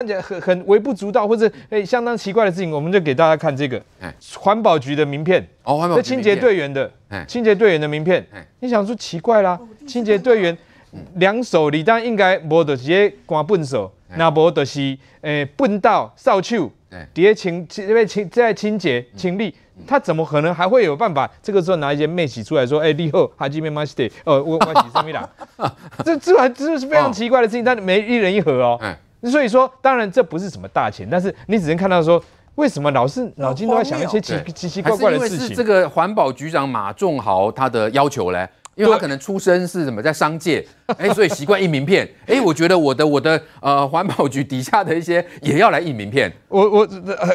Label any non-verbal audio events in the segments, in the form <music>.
看起来很很微不足道，或者诶相当奇怪的事情，我们就给大家看这个环保局的名片哦，环保局清洁队员的，哎，清洁队员的名片，你想说奇怪啦，清洁队员两手，理当应该摸的直接刮笨手，那摸的是诶笨到扫帚，叠清清被清在清洁清理，他怎么可能还会有办法？这个时候拿一些妹洗出来说，哎，立后哈还进面吗？对，呃，我我洗上面啦，<laughs> 这这还真的是非常奇怪的事情，但每一人一盒哦。所以说，当然这不是什么大钱，但是你只能看到说，为什么老是脑筋都在想一些奇奇奇怪怪的事情？这个环保局长马仲豪他的要求嘞。因为他可能出生是什么，在商界，哎，所以习惯印名片。哎，我觉得我的我的呃环保局底下的一些也要来印名片。我我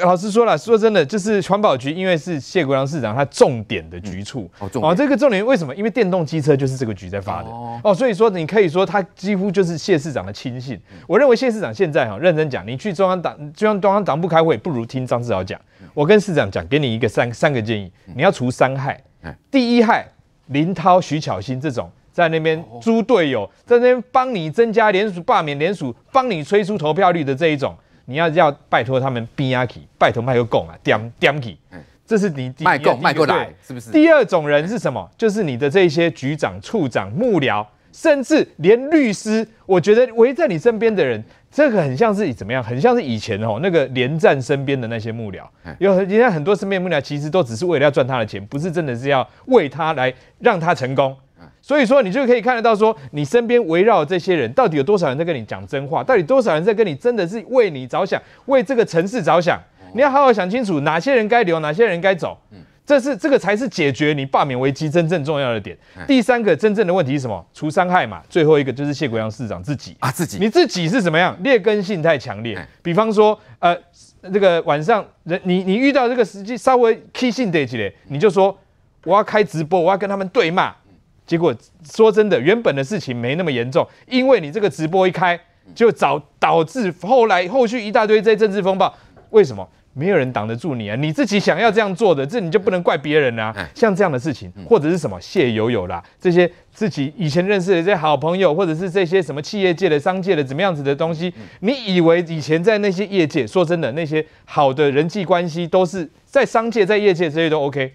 老实说了，说真的，就是环保局，因为是谢国梁市长他重点的局处。好重哦这个重点为什么？因为电动机车就是这个局在发的。哦哦，所以说你可以说他几乎就是谢市长的亲信。我认为谢市长现在哈，认真讲，你去中央党，中央中央党部开会，不如听张志豪讲。我跟市长讲，给你一个三三个建议，你要除三害。第一害。林涛、徐巧芯这种在那边猪队友，在那边帮你增加联署、罢免、联署，帮你催出投票率的这一种，你要要拜托他们 biaki，拜托卖个贡啊，diem d i m k 这是你卖贡卖过来是不是？第二种人是什么？就是你的这些局长、处长、幕僚，甚至连律师，我觉得围在你身边的人。这个很像是怎么样？很像是以前哦，那个连战身边的那些幕僚，有现在很多身边幕僚其实都只是为了要赚他的钱，不是真的是要为他来让他成功。所以说，你就可以看得到，说你身边围绕这些人，到底有多少人在跟你讲真话？到底多少人在跟你真的是为你着想，为这个城市着想？你要好好想清楚，哪些人该留，哪些人该走。这是这个才是解决你罢免危机真正重要的点。第三个真正的问题是什么？除伤害嘛。最后一个就是谢国梁市长自己啊，自己你自己是怎么样？劣根性太强烈。比方说，呃，这个晚上，你你遇到这个时机稍微 k 激性点起来，你就说我要开直播，我要跟他们对骂。结果说真的，原本的事情没那么严重，因为你这个直播一开，就导导致后来后续一大堆这政治风暴。为什么？没有人挡得住你啊！你自己想要这样做的，这你就不能怪别人啊。像这样的事情，或者是什么谢友友啦，这些自己以前认识的这些好朋友，或者是这些什么企业界的、商界的怎么样子的东西，你以为以前在那些业界，说真的，那些好的人际关系都是在商界、在业界这些都 OK。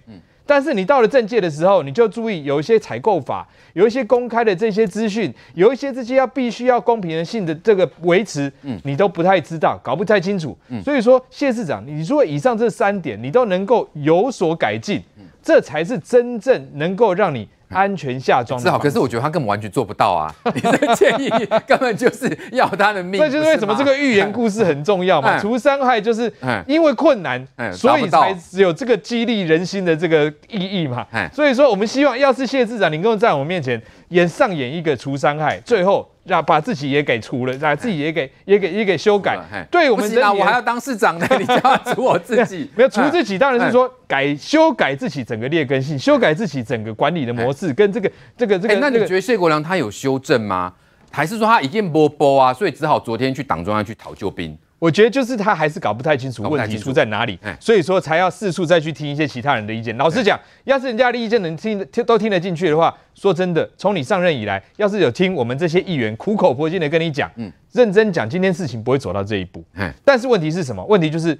但是你到了政界的时候，你就注意有一些采购法，有一些公开的这些资讯，有一些这些要必须要公平的性的这个维持，嗯，你都不太知道，搞不太清楚。所以说，谢市长，你如果以上这三点你都能够有所改进，这才是真正能够让你。<laughs> 安全下装是好，可是我觉得他根本完全做不到啊！<laughs> 你这个建议根本就是要他的命，那 <laughs> 就是为什么这个寓言故事很重要嘛？除伤害就是因为困难，所以才只有这个激励人心的这个意义嘛。所以说，我们希望，要是谢市长你能够在我面前。也上演一个除伤害，最后让把自己也给除了，让自己也给也给也给修改。对我们，道我还要当市长呢，你就要除我自己？<laughs> 没有除自己，当然是说改修改自己整个劣根性，修改自己整个管理的模式跟这个这个这个。那你觉得谢国良他有修正吗？还是说他已经波波啊，所以只好昨天去党中央去讨救兵？我觉得就是他还是搞不太清楚问题出在哪里，所以说才要四处再去听一些其他人的意见。老实讲，要是人家的意见能听听都听得进去的话，说真的，从你上任以来，要是有听我们这些议员苦口婆心的跟你讲，嗯，认真讲，今天事情不会走到这一步。但是问题是什么？问题就是。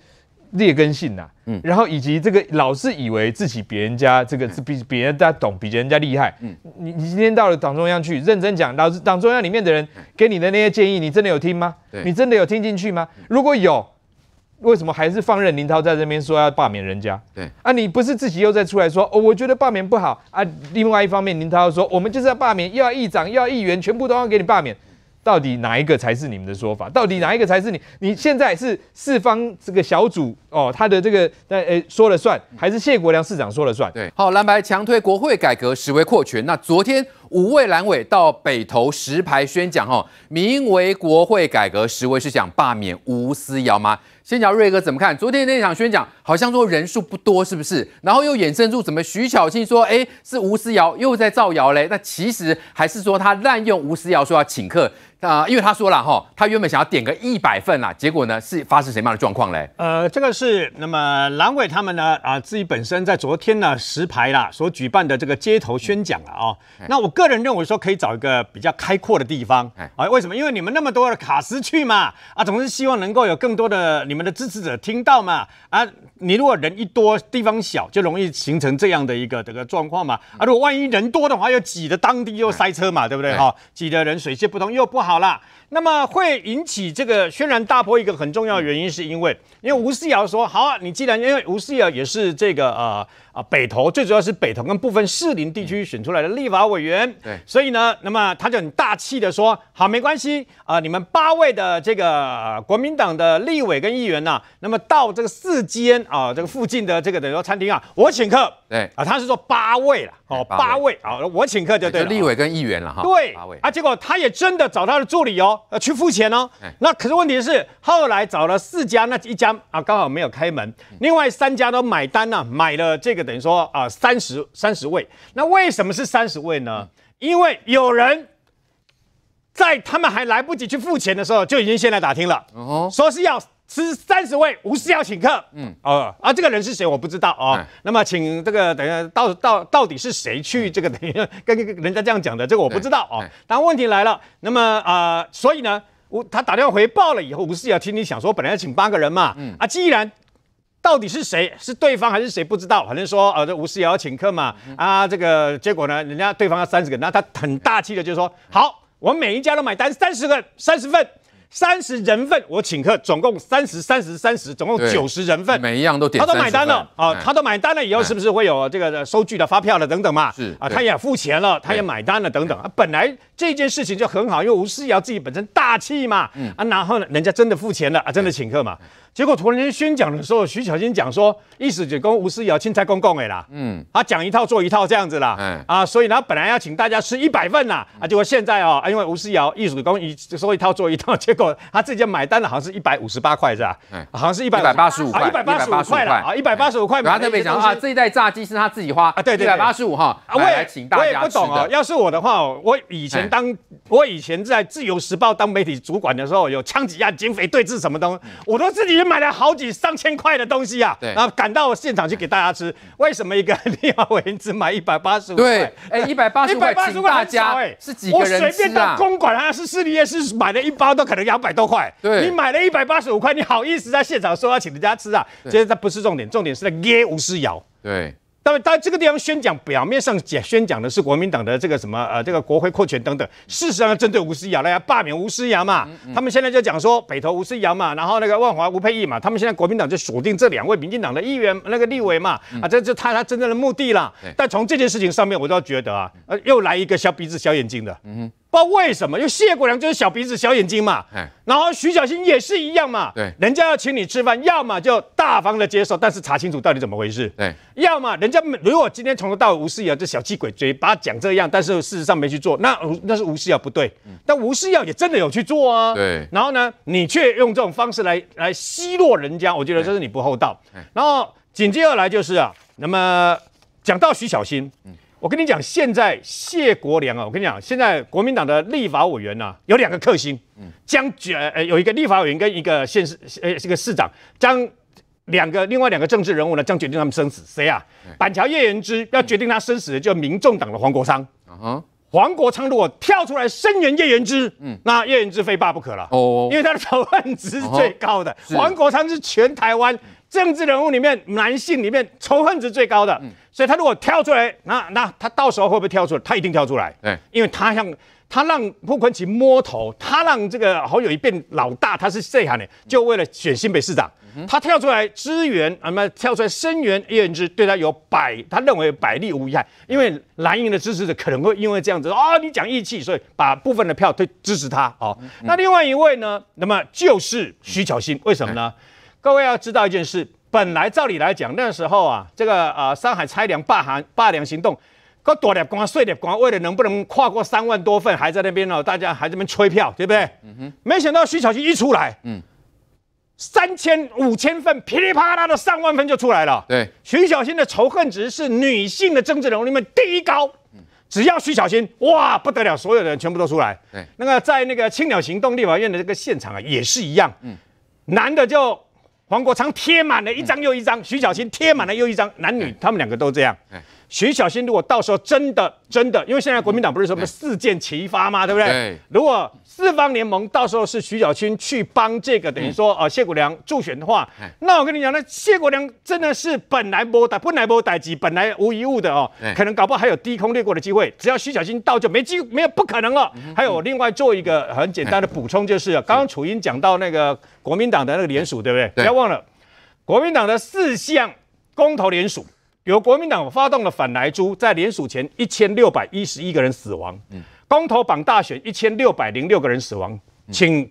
劣根性呐，然后以及这个老是以为自己别人家这个是比别人家懂，比人家厉害。嗯，你你今天到了党中央去认真讲，老是党中央里面的人给你的那些建议，你真的有听吗？你真的有听进去吗？如果有，为什么还是放任林涛在这边说要罢免人家？对啊，你不是自己又在出来说哦，我觉得罢免不好啊。另外一方面，林涛说我们就是要罢免，又要议长，要议员，全部都要给你罢免。到底哪一个才是你们的说法？到底哪一个才是你？你现在是四方这个小组哦，他的这个呃诶说了算，还是谢国良市长说了算？对，好，蓝白强推国会改革实为扩权。那昨天。五位蓝委到北投石牌宣讲，吼，名为国会改革，实为是想罢免吴思瑶吗？先讲瑞哥怎么看？昨天那场宣讲好像说人数不多，是不是？然后又衍生出怎么徐巧庆说，哎，是吴思瑶又在造谣嘞？那其实还是说他滥用吴思瑶说要请客啊？因为他说了哈，他原本想要点个一百份啦，结果呢是发生什么样的状况嘞？呃，这个是那么蓝委他们呢啊，自己本身在昨天呢十牌啦所举办的这个街头宣讲了啊，那我。个人认为说可以找一个比较开阔的地方，啊，为什么？因为你们那么多的卡斯去嘛，啊，总是希望能够有更多的你们的支持者听到嘛，啊，你如果人一多，地方小，就容易形成这样的一个这个状况嘛，啊，如果万一人多的话，又挤得当地又塞车嘛，对不对？哈，挤得人水泄不通又不好了，那么会引起这个轩然大波。一个很重要的原因是因为，因为吴思瑶说好，你既然因为吴思瑶也是这个呃。啊，北投最主要是北投跟部分士林地区选出来的立法委员，对，所以呢，那么他就很大气的说，好，没关系啊，你们八位的这个国民党的立委跟议员呐，那么到这个四间啊，这个附近的这个等于说餐厅啊，我请客，对，啊，他是说八位了，哦，八位啊，我请客就对，立委跟议员了哈，对，八位啊，结果他也真的找他的助理哦，去付钱哦，那可是问题是后来找了四家，那一家啊刚好没有开门，另外三家都买单呐，买了这个。等于说啊，三十三十位，那为什么是三十位呢？因为有人在他们还来不及去付钱的时候，就已经先来打听了，说是要吃三十位，吴世要请客。嗯，哦，啊，这个人是谁，我不知道啊。那么，请这个等下到到到底是谁去这个等下，跟跟人家这样讲的，这个我不知道啊。但问题来了，那么啊，所以呢，我他打电话回报了以后，吴世要听你想说，本来要请八个人嘛，啊，既然。到底是谁？是对方还是谁不知道？反正说啊，这吴思尧请客嘛啊，这个结果呢，人家对方要三十个，那他很大气的就说：好，我每一家都买单，三十个，三十份，三十人份，我请客，总共三十，三十三十，总共九十人份，每一样都点，他都买单了啊，他都买单了以后，是不是会有这个收据的发票了等等嘛？是啊，他也付钱了，他也买单了等等。本来这件事情就很好，因为吴思尧自己本身大气嘛，啊，然后呢，人家真的付钱了啊，真的请客嘛。结果突然间宣讲的时候，徐小新讲说，意思就跟吴思瑶青菜公公哎啦，嗯，他讲一套做一套这样子啦，嗯啊，所以呢，本来要请大家吃一百份呐，啊，结果现在哦，因为吴思瑶意思跟一说一套做一套，结果他自己买单的，好像是一百五十八块是吧？嗯，好像是一百八十五，啊，一百八十五块啊，一百八十五块，他特别讲啊，这一袋炸鸡是他自己花，啊，对对一百八十五哈，啊，我也，请大家懂哦，要是我的话，我以前当我以前在自由时报当媒体主管的时候，有枪击啊、警匪对峙什么东，我都自己。买了好几上千块的东西啊，然后赶到现场去给大家吃，为什么一个李亚伟只买一百八十五块？对，哎，一百八十五块大家，哎，是几个人啊？我随便到公馆啊，是士立夜市买了一包都可能两百多块，对，你买了一百八十五块，你好意思在现场说要请人家吃啊？其实这不是重点，重点是那耶吴思瑶。对。那在这个地方宣讲，表面上讲宣讲的是国民党的这个什么呃，这个国会扩权等等，事实上针对吴思瑶来罢免吴思瑶嘛。他们现在就讲说北投吴思瑶嘛，然后那个万华吴佩义嘛，他们现在国民党就锁定这两位民进党的议员那个立委嘛，啊，这就他他真正的目的了。但从这件事情上面，我倒觉得啊，呃，又来一个小鼻子小眼睛的，嗯不知道为什么，因为谢国良就是小鼻子小眼睛嘛，哎，然后徐小新也是一样嘛，对，人家要请你吃饭，要么就大方的接受，但是查清楚到底怎么回事，对，要么人家如果今天从头到尾吴视，耀这小气鬼嘴把讲这样，但是事实上没去做，那那是吴视啊，不对，但吴世耀也真的有去做啊，对，然后呢，你却用这种方式来来奚落人家，我觉得这是你不厚道。然后紧接而来就是啊，那么讲到徐小新，嗯。我跟你讲，现在谢国良啊，我跟你讲，现在国民党的立法委员啊，有两个克星，将决呃有一个立法委员跟一个县市呃这个市长将两个另外两个政治人物呢将决定他们生死。谁啊？板桥叶原之要决定他生死的就民众党的黄国昌啊。黄国昌如果跳出来声援叶原之，那叶原之非罢不可了。哦，因为他的仇恨值是最高的。黄国昌是全台湾。政治人物里面男性里面仇恨值最高的，所以他如果跳出来，那那他到时候会不会跳出来？他一定跳出来，因为他让他让傅坤奇摸头，他让这个侯友谊变老大，他是这行的，就为了选新北市长，他跳出来支援，那么跳出来声援 A N 之，对他有百，他认为百利无一害，因为蓝营的支持者可能会因为这样子，啊，你讲义气，所以把部分的票推支持他，哦，那另外一位呢，那么就是徐巧芯，为什么呢？各位要知道一件事，本来照理来讲那时候啊，这个啊上海拆粮霸行霸粮行动，搞多了光碎了光，为了能不能跨过三万多份还在那边呢，大家还这边催票，对不对？嗯哼。没想到徐小新一出来，嗯，三千五千份噼里啪啦的上万分就出来了。对，徐小新的仇恨值是女性的政治人物里面第一高。嗯，只要徐小新，哇，不得了，所有人全部都出来。对，那个在那个青鸟行动立法院的这个现场啊，也是一样。嗯，男的就。黄国昌贴满了，一张又一张；徐小青贴满了，又一张。男女，他们两个都这样。徐小新如果到时候真的真的，因为现在国民党不是什么四箭齐发吗？对不对？如果四方联盟到时候是徐小新去帮这个，等于说啊，谢国梁助选的话，那我跟你讲，那谢国梁真的是本来不打本来不打击，本来无一物的哦，可能搞不好还有低空掠过的机会。只要徐小新到，就没机，没有不可能了。还有另外做一个很简单的补充，就是刚刚楚英讲到那个国民党的那个联署，对不对？不要忘了国民党的四项公投联署。由国民党发动的反来猪，在联署前一千六百一十一个人死亡。公投榜大选一千六百零六个人死亡，请。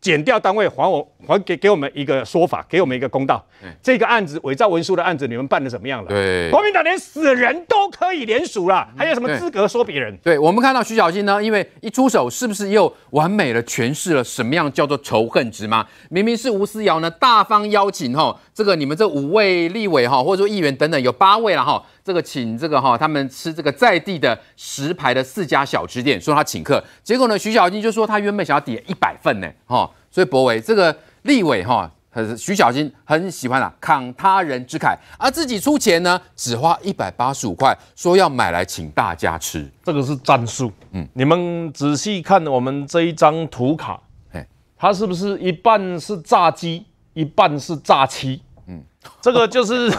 减掉单位还我还给给我们一个说法，给我们一个公道。这个案子伪造文书的案子，你们办的怎么样了？对，国民党连死人都可以联署了，还有什么资格说别人？对，我们看到徐小新呢，因为一出手，是不是又完美的诠释了什么样叫做仇恨值吗？明明是吴思瑶呢，大方邀请哈，这个你们这五位立委哈，或者说议员等等，有八位了哈。这个请这个哈，他们吃这个在地的十排的四家小吃店，说他请客，结果呢，徐小金就说他原本想要点一百份呢，哈，所以博伟这个立委哈，徐小金很喜欢啊，慷他人之慨，而自己出钱呢，只花一百八十五块，说要买来请大家吃，这个是战术，嗯，你们仔细看我们这一张图卡，哎，它是不是一半是炸鸡，一半是炸鸡？嗯，这个就是。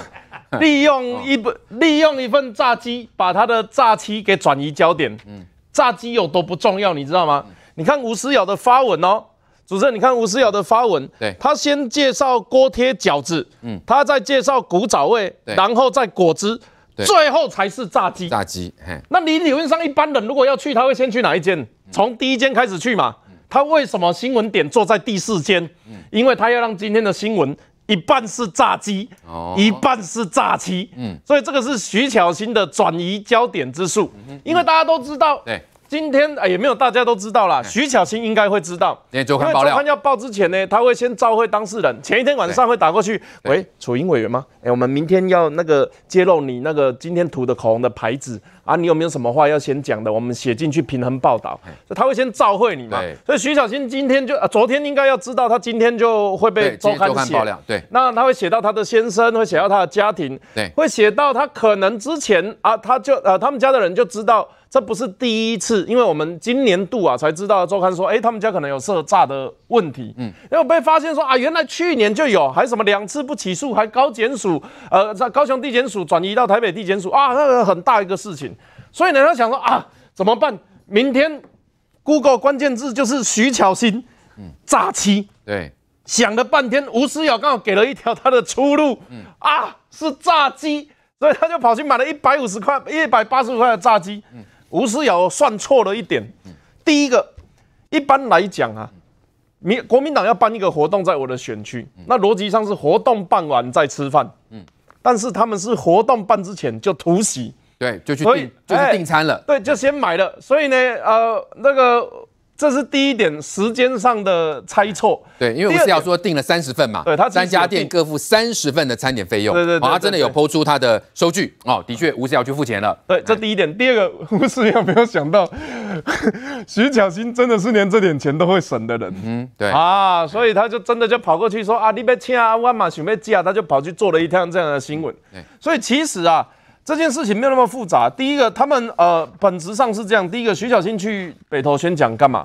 <laughs> 利用一本利用一份炸鸡，把他的炸鸡给转移焦点。嗯，炸鸡有多不重要，你知道吗？你看吴思尧的发文哦，主持人，你看吴思尧的发文。对，他先介绍锅贴饺子，嗯，他在介绍古早味，然后再果汁，最后才是炸鸡。炸鸡。那你理论上一般人如果要去，他会先去哪一间？从第一间开始去嘛。他为什么新闻点坐在第四间？因为他要让今天的新闻。一半是炸鸡，哦，一半是炸鸡，嗯，所以这个是徐巧芯的转移焦点之术，因为大家都知道，今天啊也没有，大家都知道啦，徐巧芯应该会知道，因为周刊要报之前呢，他会先召会当事人。前一天晚上会打过去，喂，楚英委员吗？哎，我们明天要那个揭露你那个今天涂的口红的牌子啊，你有没有什么话要先讲的？我们写进去平衡报道。他会先召会你嘛？所以徐巧芯今天就，昨天应该要知道，他今天就会被周刊爆料。对，那他会写到他的先生，会写到他的家庭，对，会写到他可能之前啊，他就呃，他们家的人就知道。这不是第一次，因为我们今年度啊才知道周刊说，哎，他们家可能有涉诈的问题，嗯，然后被发现说啊，原来去年就有，还什么两次不起诉，还高检署，呃，在高雄地检署转移到台北地检署啊，那个很大一个事情，所以呢，他想说啊，怎么办？明天 Google 关键字就是徐巧芯，嗯，炸鸡，对，想了半天，吴思瑶刚好给了一条他的出路，嗯啊，是炸鸡，所以他就跑去买了一百五十块、一百八十五块的炸鸡，嗯。吴思瑶算错了一点，第一个，一般来讲啊，民国民党要办一个活动在我的选区，那逻辑上是活动办完再吃饭，嗯，但是他们是活动办之前就突袭，对，就去，订，就是订餐了，对，就先买了，所以呢，呃，那个。这是第一点，时间上的猜错，对，因为吴思瑶说订了三十份嘛，对，他三家店各付三十份的餐点费用，对对对，他真的有剖出他的收据哦，的确吴思瑶去付钱了，对，这第一点，第二个 <laughs> 吴思瑶没有想到，<laughs> 徐小欣真的是连这点钱都会省的人，嗯，对，啊，所以他就真的就跑过去说啊，你别欠啊，我买什寄啊，他就跑去做了一趟这样的新闻，对，所以其实啊。这件事情没有那么复杂。第一个，他们呃，本质上是这样。第一个，徐小新去北投宣讲干嘛？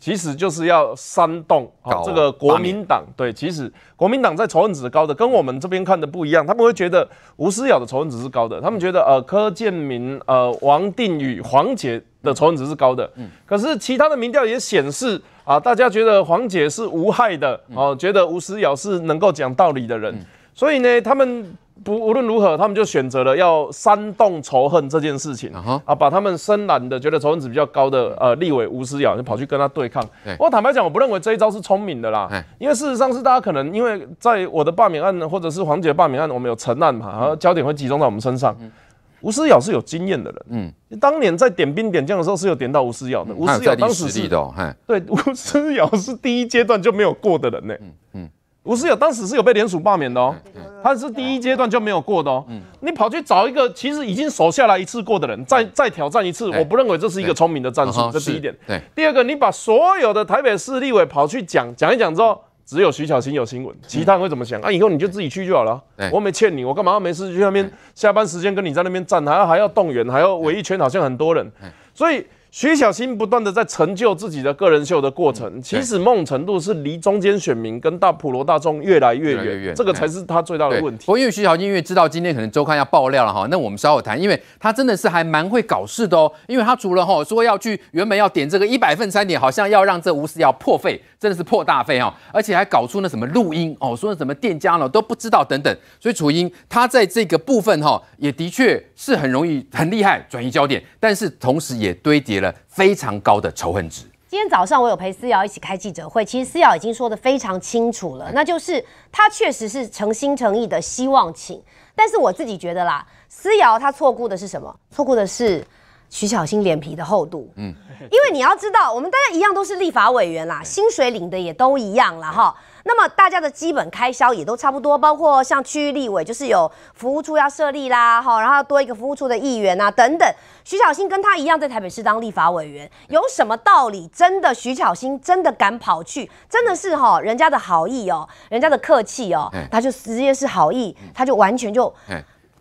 其实就是要煽动搞这个国民党。对，其实国民党在仇恨值高的，跟我们这边看的不一样。他们会觉得吴思尧的仇恨值是高的，他们觉得呃柯建明、呃王定宇、黄杰的仇恨值是高的。嗯，可是其他的民调也显示啊，大家觉得黄杰是无害的，哦，觉得吴思瑶是能够讲道理的人。所以呢，他们。不，无论如何，他们就选择了要煽动仇恨这件事情啊！啊，把他们深蓝的觉得仇恨值比较高的呃，立委吴思尧就跑去跟他对抗。我坦白讲，我不认为这一招是聪明的啦，因为事实上是大家可能因为在我的罢免案或者是黄姐罢免案，我们有成案嘛，然后焦点会集中在我们身上。吴思尧是有经验的人，嗯，当年在点兵点将的时候是有点到吴思尧的，吴思尧当时是，对，<laughs> 吴思尧是第一阶段就没有过的人呢，嗯嗯。吴是有，当时是有被联署罢免的哦，他是第一阶段就没有过的哦。你跑去找一个其实已经守下来一次过的人，再再挑战一次，我不认为这是一个聪明的战术，这是一点。第二个，你把所有的台北市立委跑去讲讲一讲之后，只有徐巧芯有新闻，其他人会怎么想？那以后你就自己去就好了。我没欠你，我干嘛没事去那边？下班时间跟你在那边站，还还要动员，还要围一圈，好像很多人，所以。徐小新不断的在成就自己的个人秀的过程，其实某种程度是离中间选民跟大普罗大众越来越远，这个才是他最大的问题。我因为徐小新因为知道今天可能周刊要爆料了哈，那我们稍后谈，因为他真的是还蛮会搞事的哦。因为他除了哈说要去原本要点这个一百份餐点，好像要让这吴思耀破费，真的是破大费哦，而且还搞出那什么录音哦，说什么店家呢都不知道等等，所以楚英他在这个部分哈，也的确是很容易很厉害转移焦点，但是同时也堆叠了。非常高的仇恨值。今天早上我有陪思瑶一起开记者会，其实思瑶已经说得非常清楚了，那就是他确实是诚心诚意的希望请，但是我自己觉得啦，思瑶他错过的是什么？错过的是徐小新脸皮的厚度。嗯，因为你要知道，我们大家一样都是立法委员啦，薪水领的也都一样啦。哈。那么大家的基本开销也都差不多，包括像区域立委就是有服务处要设立啦，哈，然后多一个服务处的议员啊，等等。徐巧新跟他一样在台北市当立法委员，有什么道理？真的，徐巧新真的敢跑去，真的是哈，人家的好意哦，人家的客气哦，他就直接是好意，他就完全就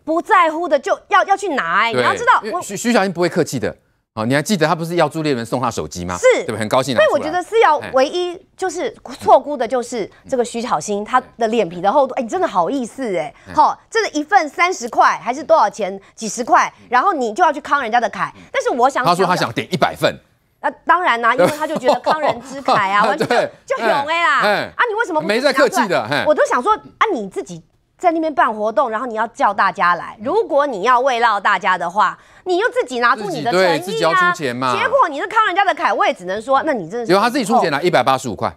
不在乎的，就要要去拿。哎，你要知道，徐徐小英不会客气的。哦，你还记得他不是要朱猎文送他手机吗？是，对不？很高兴。所以我觉得思瑶唯一就是错估的就是这个徐巧芯，他的脸皮的厚度。哎，你真的好意思哎！好，这是一份三十块还是多少钱？几十块？然后你就要去慷人家的慨。但是我想，他说他想点一百份。那当然啦，因为他就觉得康人之慨啊，<laughs> 完全就就勇哎啦。啊，你为什么没在客气的？我都想说啊，你自己在那边办活动，然后你要叫大家来。如果你要慰劳大家的话。你又自己拿出你的诚意啊！结果你是坑人家的凯也只能说，那你真是有他自己出钱了，一百八十五块。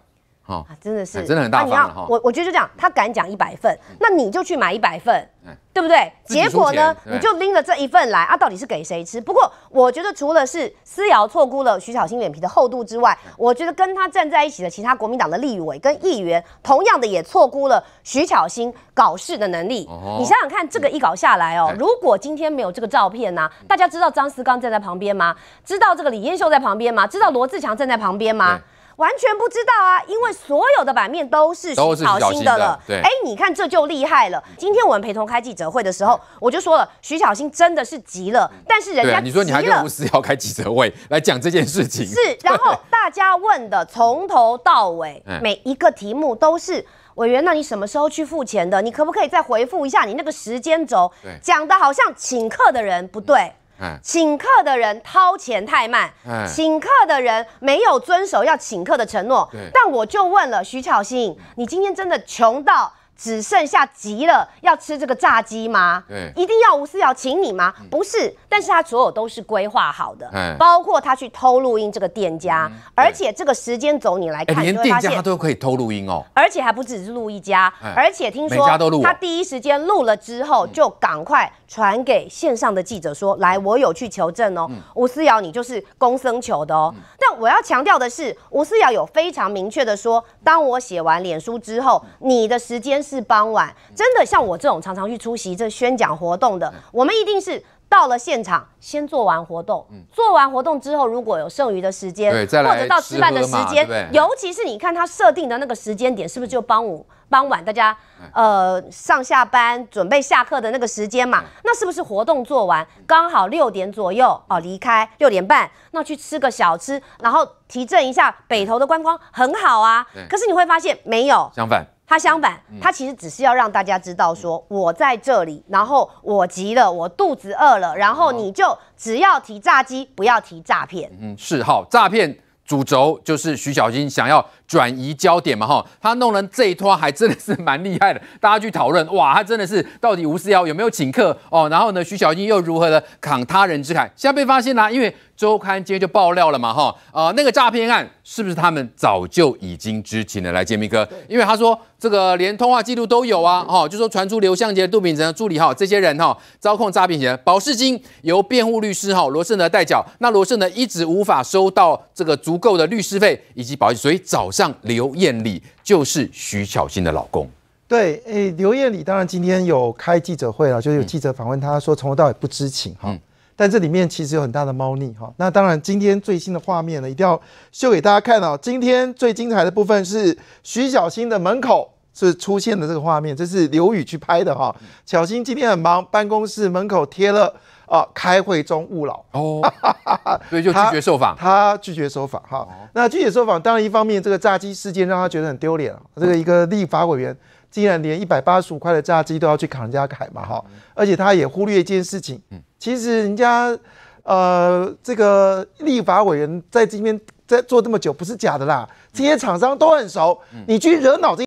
啊，真的是真的很大方。我我觉得就样，他敢讲一百份，那你就去买一百份，对不对？结果呢，你就拎了这一份来啊，到底是给谁吃？不过我觉得除了是思瑶错估了徐巧新脸皮的厚度之外，我觉得跟他站在一起的其他国民党的立委跟议员，同样的也错估了徐巧新搞事的能力。你想想看，这个一搞下来哦，如果今天没有这个照片呢？大家知道张思刚站在旁边吗？知道这个李彦秀在旁边吗？知道罗志强站在旁边吗？完全不知道啊，因为所有的版面都是徐小新的了。哎，你看这就厉害了。今天我们陪同开记者会的时候，我就说了，徐小新真的是急了。但是人家你说你还请吴思要开记者会来讲这件事情？是。然后大家问的从头到尾每一个题目都是委员，那你什么时候去付钱的？你可不可以再回复一下你那个时间轴？讲的好像请客的人不对。请客的人掏钱太慢，嗯，请客的人没有遵守要请客的承诺，但我就问了徐巧芯，你今天真的穷到？只剩下急了要吃这个炸鸡吗？对，一定要吴思瑶请你吗？不是，但是他所有都是规划好的，嗯，包括他去偷录音这个店家，而且这个时间走你来看，连会发他都可以偷录音哦。而且还不只是录一家，而且听说他第一时间录了之后，就赶快传给线上的记者说：“来，我有去求证哦，吴思瑶，你就是公生求的哦。”但我要强调的是，吴思瑶有非常明确的说：“当我写完脸书之后，你的时间。”是傍晚，真的像我这种常常去出席这宣讲活动的，我们一定是到了现场先做完活动，做完活动之后，如果有剩余的时间，或者到吃饭的时间，尤其是你看他设定的那个时间点，是不是就帮我傍晚大家呃上下班准备下课的那个时间嘛？那是不是活动做完刚好六点左右哦离开六点半，那去吃个小吃，然后提振一下北投的观光很好啊。可是你会发现没有，相反。他相反，他其实只是要让大家知道，说我在这里，然后我急了，我肚子饿了，然后你就只要提炸机，不要提诈骗。嗯，是好，诈骗主轴就是徐小金想要。转移焦点嘛，哈，他弄了这一拖还真的是蛮厉害的，大家去讨论，哇，他真的是到底吴思瑶有没有请客哦？然后呢，徐小英又如何呢？扛他人之慨？现在被发现啦，因为周刊今天就爆料了嘛，哈，那个诈骗案是不是他们早就已经知情了？来，杰民哥，因为他说这个连通话记录都有啊，哈，就说传出刘向杰、杜秉辰的助理哈，这些人哈，招控诈骗嫌，保释金由辩护律师哈罗胜德代缴，那罗胜德一直无法收到这个足够的律师费以及保释，所以早上。刘艳丽就是徐小新的老公。对，诶，刘艳丽当然今天有开记者会了，就是有记者访问他说从头到尾不知情哈，但这里面其实有很大的猫腻哈。那当然，今天最新的画面呢，一定要秀给大家看哦。今天最精彩的部分是徐小新的门口是出现的这个画面，这是刘宇去拍的哈。小新今天很忙，办公室门口贴了。啊！开会中勿扰哦，所 <laughs> 以就拒绝受访。他拒绝受访哈。那拒绝受访，当然一方面这个炸鸡事件让他觉得很丢脸这个一个立法委员竟然连一百八十五块的炸鸡都要去扛人家凯嘛哈。而且他也忽略一件事情，嗯，其实人家呃这个立法委员在这边在做这么久，不是假的啦。这些厂商都很熟，你去惹恼这。